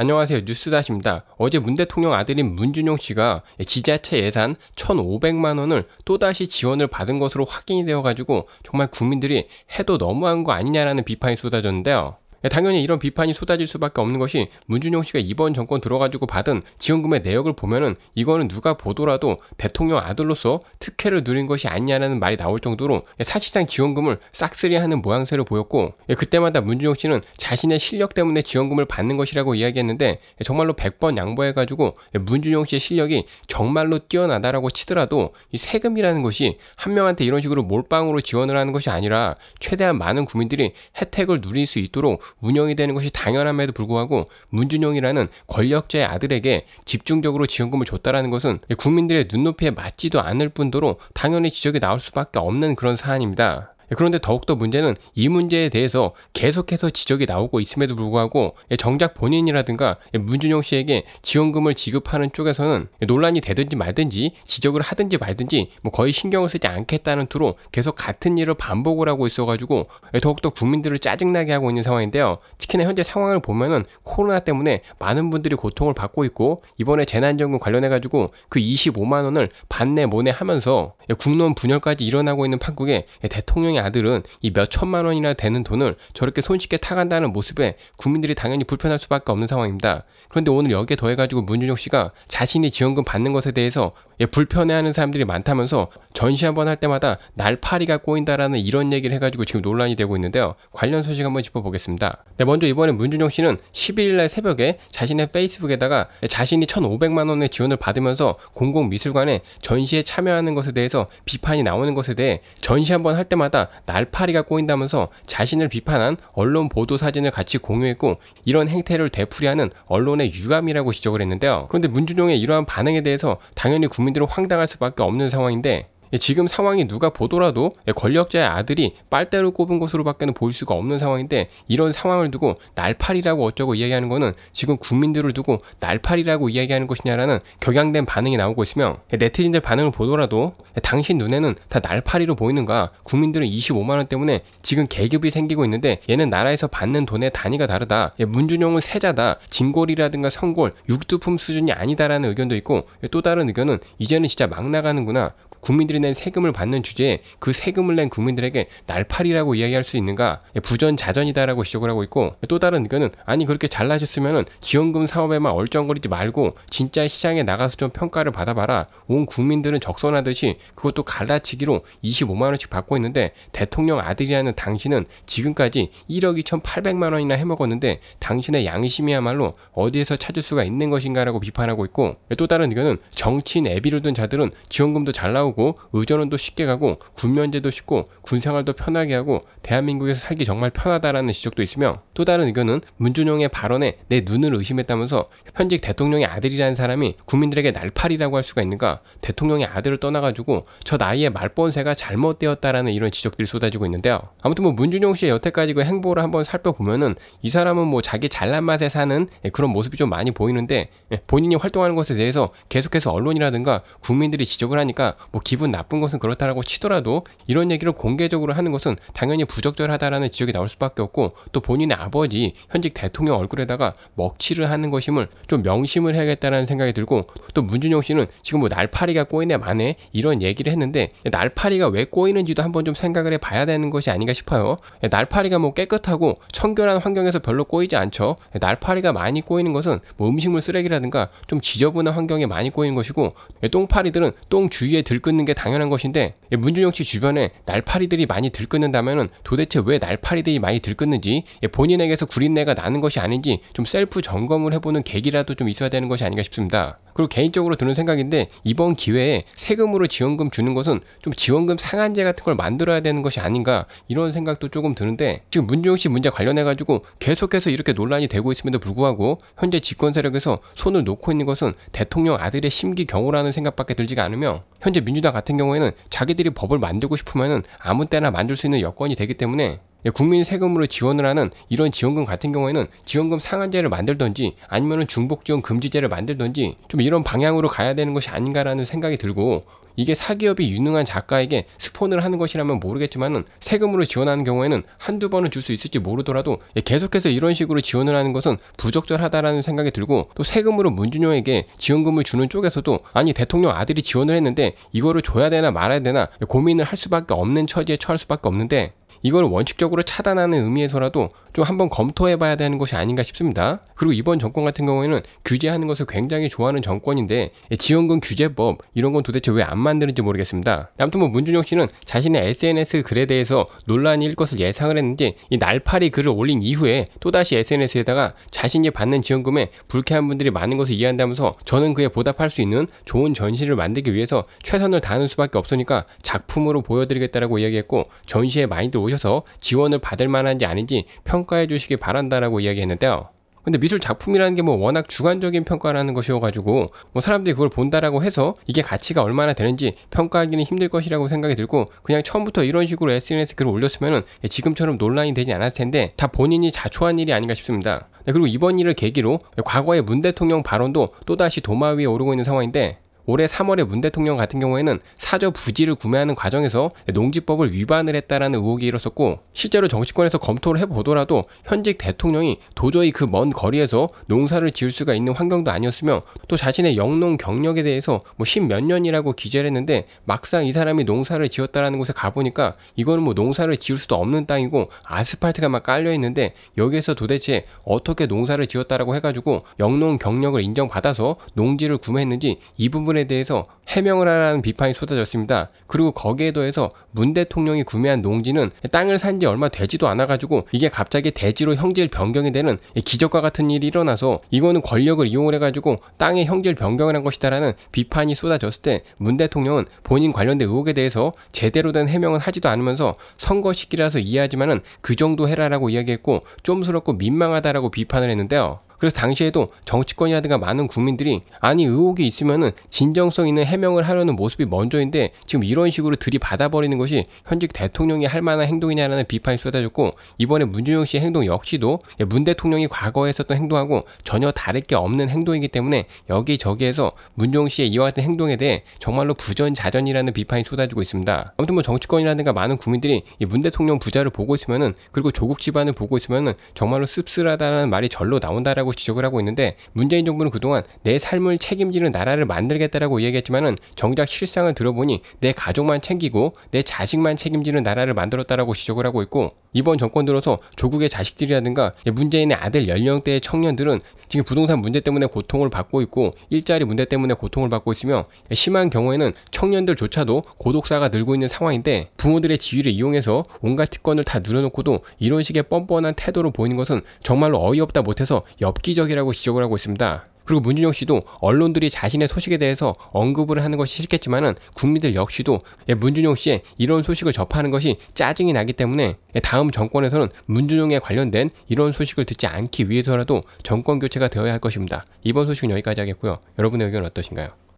안녕하세요. 뉴스다시입니다. 어제 문 대통령 아들인 문준용 씨가 지자체 예산 1,500만 원을 또다시 지원을 받은 것으로 확인이 되어 가지고 정말 국민들이 해도 너무한 거 아니냐라는 비판이 쏟아졌는데요. 예, 당연히 이런 비판이 쏟아질 수밖에 없는 것이 문준용 씨가 이번 정권 들어가지고 받은 지원금의 내역을 보면은 이거는 누가 보더라도 대통령 아들로서 특혜를 누린 것이 아니냐는 말이 나올 정도로 예, 사실상 지원금을 싹쓸이하는 모양새를 보였고 예, 그때마다 문준용 씨는 자신의 실력 때문에 지원금을 받는 것이라고 이야기했는데 정말로 100번 양보해가지고 문준용 씨의 실력이 정말로 뛰어나다라고 치더라도 이 세금이라는 것이 한 명한테 이런 식으로 몰빵으로 지원을 하는 것이 아니라 최대한 많은 국민들이 혜택을 누릴 수 있도록 운영이 되는 것이 당연함에도 불구하고 문준용이라는 권력자의 아들에게 집중적으로 지원금을 줬다라는 것은 국민들의 눈높이에 맞지도 않을 뿐더러 당연히 지적이 나올 수밖에 없는 그런 사안입니다. 그런데 더욱더 문제는 이 문제에 대해서 계속해서 지적이 나오고 있음에도 불구하고 예, 정작 본인이라든가 예, 문준용 씨에게 지원금을 지급하는 쪽에서는 예, 논란이 되든지 말든지 지적을 하든지 말든지 뭐 거의 신경을 쓰지 않겠다는 투로 계속 같은 일을 반복을 하고 있어가지고 더욱더 국민들을 짜증나게 하고 있는 상황인데요. 특히나 현재 상황을 보면은 코로나 때문에 많은 분들이 고통을 받고 있고 이번에 재난지원금 관련해가지고 그 25만 원을 반내 모내 하면서 국론 분열까지 일어나고 있는 판국에 대통령이 아들은 이 몇 천만 원이나 되는 돈을 저렇게 손쉽게 타간다는 모습에 국민들이 당연히 불편할 수밖에 없는 상황입니다. 그런데 오늘 여기에 더해가지고 문준혁 씨가 자신이 지원금 받는 것에 대해서 예, 불편해하는 사람들이 많다면서 전시 한번 할 때마다 날파리가 꼬인다라는 이런 얘기를 해가지고 지금 논란이 되고 있는데요. 관련 소식 한번 짚어보겠습니다. 네, 먼저 이번에 문준용 씨는 11일날 새벽에 자신의 페이스북에다가 자신이 1,500만 원의 지원을 받으면서 공공미술관에 전시에 참여하는 것에 대해서 비판이 나오는 것에 대해 전시 한번 할 때마다 날파리가 꼬인다면서 자신을 비판한 언론 보도 사진을 같이 공유했고 이런 행태를 되풀이하는 언론의 유감이라고 지적을 했는데요. 그런데 문준용의 이러한 반응에 대해서 당연히 국민 국민들은 황당할 수밖에 없는 상황인데 예, 지금 상황이 누가 보더라도 예, 권력자의 아들이 빨대로 꼽은 것으로밖에는 보일 수가 없는 상황인데 이런 상황을 두고 날파리라고 어쩌고 이야기하는 것은 지금 국민들을 두고 날파리라고 이야기하는 것이냐라는 격양된 반응이 나오고 있으며 예, 네티즌들 반응을 보더라도 당신 눈에는 다 날파리로 보이는가 국민들은 25만 원 때문에 지금 계급이 생기고 있는데 얘는 나라에서 받는 돈의 단위가 다르다 문준용은 세자다 진골이라든가 성골 육두품 수준이 아니다라는 의견도 있고 또 다른 의견은 이제는 진짜 막 나가는구나 국민들이 낸 세금을 받는 주제에 그 세금을 낸 국민들에게 날파리라고 이야기할 수 있는가 예, 부전자전이다라고 지적을 하고 있고 또 다른 의견은 아니 그렇게 잘나셨으면 지원금 사업에만 얼쩡거리지 말고 진짜 시장에 나가서 좀 평가를 받아봐라 온 국민들은 적선하듯이 그것도 갈라치기로 25만원씩 받고 있는데 대통령 아들이라는 당신은 지금까지 1억 2,800만원이나 해먹었는데 당신의 양심이야말로 어디에서 찾을 수가 있는 것인가라고 비판하고 있고 또 다른 의견은 정치인 애비를 둔 자들은 지원금도 잘 나오고 싸우고 의전원도 쉽게 가고 군면제도 쉽고 군생활도 편하게 하고 대한민국에서 살기 정말 편하다라는 지적도 있으며 또 다른 의견은 문준용의 발언에 내 눈을 의심했다면서 현직 대통령의 아들이라는 사람이 국민들에게 날파리라고 할 수가 있는가 대통령의 아들을 떠나가지고 저 나이에 말본세가 잘못되었다라는 이런 지적들이 쏟아지고 있는데요. 아무튼 뭐 문준용 씨의 여태까지 그 행보를 한번 살펴보면은 이 사람은 뭐 자기 잘난 맛에 사는 예, 그런 모습이 좀 많이 보이는데 예, 본인이 활동하는 것에 대해서 계속해서 언론이라든가 국민들이 지적을 하니까 뭐뭐 기분 나쁜 것은 그렇다라고 치더라도 이런 얘기를 공개적으로 하는 것은 당연히 부적절하다라는 지적이 나올 수밖에 없고 또 본인의 아버지 현직 대통령 얼굴에다가 먹칠을 하는 것임을 좀 명심을 해야겠다라는 생각이 들고 또 문준용 씨는 지금 뭐 날파리가 꼬이네 만에 이런 얘기를 했는데 날파리가 왜 꼬이는지도 한번 좀 생각을 해봐야 되는 것이 아닌가 싶어요. 예, 날파리가 뭐 깨끗하고 청결한 환경에서 별로 꼬이지 않죠. 예, 날파리가 많이 꼬이는 것은 뭐 음식물 쓰레기라든가 좀 지저분한 환경에 많이 꼬이는 것이고 예, 똥파리들은 똥 주위에 들끓 들끓는 게 당연한 것인데 예, 문준용 씨 주변에 날파리들이 많이 들끓는다면 도대체 왜 날파리들이 많이 들끓는지 예, 본인에게서 구린내가 나는 것이 아닌지 좀 셀프 점검을 해보는 계기라도 좀 있어야 되는 것이 아닌가 싶습니다. 그리고 개인적으로 드는 생각인데 이번 기회에 세금으로 지원금 주는 것은 좀 지원금 상한제 같은 걸 만들어야 되는 것이 아닌가 이런 생각도 조금 드는데 지금 문재인 씨 문제 관련해 가지고 계속해서 이렇게 논란이 되고 있음에도 불구하고 현재 집권 세력에서 손을 놓고 있는 것은 대통령 아들의 심기경호라는 생각밖에 들지가 않으며 현재 민주당 같은 경우에는 자기들이 법을 만들고 싶으면 아무 때나 만들 수 있는 여건이 되기 때문에 예, 국민 세금으로 지원을 하는 이런 지원금 같은 경우에는 지원금 상한제를 만들던지 아니면 중복 지원 금지제를 만들던지 좀 이런 방향으로 가야 되는 것이 아닌가라는 생각이 들고 이게 사기업이 유능한 작가에게 스폰을 하는 것이라면 모르겠지만은 세금으로 지원하는 경우에는 한두 번은 줄 수 있을지 모르더라도 예, 계속해서 이런 식으로 지원을 하는 것은 부적절하다라는 생각이 들고 또 세금으로 문준영에게 지원금을 주는 쪽에서도 아니 대통령 아들이 지원을 했는데 이거를 줘야 되나 말아야 되나 고민을 할 수밖에 없는 처지에 처할 수밖에 없는데 이걸 원칙적으로 차단하는 의미에서라도 좀 한번 검토해 봐야 되는 것이 아닌가 싶습니다. 그리고 이번 정권 같은 경우에는 규제하는 것을 굉장히 좋아하는 정권인데 예, 지원금 규제법 이런 건 도대체 왜 안 만드는지 모르겠습니다. 아무튼 뭐 문준영 씨는 자신의 SNS 글에 대해서 논란이 일 것을 예상을 했는지 이 날파리 글을 올린 이후에 또다시 SNS에다가 자신이 받는 지원금에 불쾌한 분들이 많은 것을 이해한다면서 저는 그에 보답할 수 있는 좋은 전시를 만들기 위해서 최선을 다하는 수밖에 없으니까 작품으로 보여드리겠다라고 이야기했고 전시에 마인드 오 오셔서 지원을 받을 만한지 아닌지 평가해 주시기 바란다라고 이야기했는데요. 근데 미술 작품이라는 게 뭐 워낙 주관적인 평가라는 것이어가지고 뭐 사람들이 그걸 본다라고 해서 이게 가치가 얼마나 되는지 평가하기는 힘들 것이라고 생각이 들고 그냥 처음부터 이런 식으로 SNS 글을 올렸으면은 지금처럼 논란이 되지 않았을 텐데 다 본인이 자초한 일이 아닌가 싶습니다. 네, 그리고 이번 일을 계기로 과거의 문 대통령 발언도 또다시 도마 위에 오르고 있는 상황인데 올해 3월에 문 대통령 같은 경우에는 사저 부지를 구매하는 과정에서 농지법을 위반을 했다라는 의혹이 일었었고 실제로 정치권에서 검토를 해보더라도 현직 대통령이 도저히 그 먼 거리에서 농사를 지을 수가 있는 환경도 아니었으며 또 자신의 영농 경력에 대해서 뭐 십몇 년이라고 기재를 했는데 막상 이 사람이 농사를 지었다라는 곳에 가보니까 이거는 뭐 농사를 지을 수도 없는 땅이고 아스팔트가 막 깔려 있는데 여기에서 도대체 어떻게 농사를 지었다라고 해가지고 영농 경력을 인정받아서 농지를 구매했는지 이 부분에 부분에 대해서 해명을 하라는 비판이 쏟아졌습니다. 그리고 거기에 더해서 문 대통령이 구매한 농지는 땅을 산지 얼마 되지도 않아가지고 이게 갑자기 대지로 형질 변경이 되는 기적과 같은 일이 일어나서 이거는 권력을 이용을 해가지고 땅의 형질 변경을 한 것이다라는 비판이 쏟아졌을 때 문 대통령은 본인 관련된 의혹에 대해서 제대로 된 해명은 하지도 않으면서 선거 시기라서 이해하지만은 그 정도 해라라고 이야기했고 좀스럽고 민망하다라고 비판을 했는데요. 그래서 당시에도 정치권이라든가 많은 국민들이 아니 의혹이 있으면은 진정성 있는 해명을 하려는 모습이 먼저인데 지금 이런 식으로 들이받아버리는 것이 현직 대통령이 할 만한 행동이냐라는 비판이 쏟아졌고 이번에 문준용 씨의 행동 역시도 예, 문 대통령이 과거에 했었던 행동하고 전혀 다를 게 없는 행동이기 때문에 여기저기에서 문종 씨의 이와 같은 행동에 대해 정말로 부전자전이라는 비판이 쏟아지고 있습니다. 아무튼 뭐 정치권이라든가 많은 국민들이 문 대통령 부자를 보고 있으면은 그리고 조국 집안을 보고 있으면은 정말로 씁쓸하다는 말이 절로 나온다라고 있다라고 지적을 하고 있는데 문재인 정부는 그동안 내 삶을 책임지는 나라를 만들겠다라고 얘기했지만은 정작 실상을 들어보니 내 가족만 챙기고 내 자식만 책임지는 나라를 만들었다라고 지적을 하고 있고 이번 정권 들어서 조국의 자식들이라든가 문재인의 아들 연령대의 청년들은 지금 부동산 문제 때문에 고통을 받고 있고 일자리 문제 때문에 고통을 받고 있으며 심한 경우에는 청년들조차도 고독사가 늘고 있는 상황인데 부모들의 지위를 이용해서 온갖 특권을 다 누려놓고도 이런 식의 뻔뻔한 태도로 보이는 것은 정말로 어이없다 못해서 옆 엽기적이라고 지적을 하고 있습니다. 그리고 문준용 씨도 언론들이 자신의 소식에 대해서 언급을 하는 것이 싫겠지만 국민들 역시도 예, 문준용 씨의 이런 소식을 접하는 것이 짜증이 나기 때문에 예, 다음 정권에서는 문준용에 관련된 이런 소식을 듣지 않기 위해서라도 정권 교체가 되어야 할 것입니다. 이번 소식은 여기까지 하겠고요. 여러분의 의견 은 어떠신가요?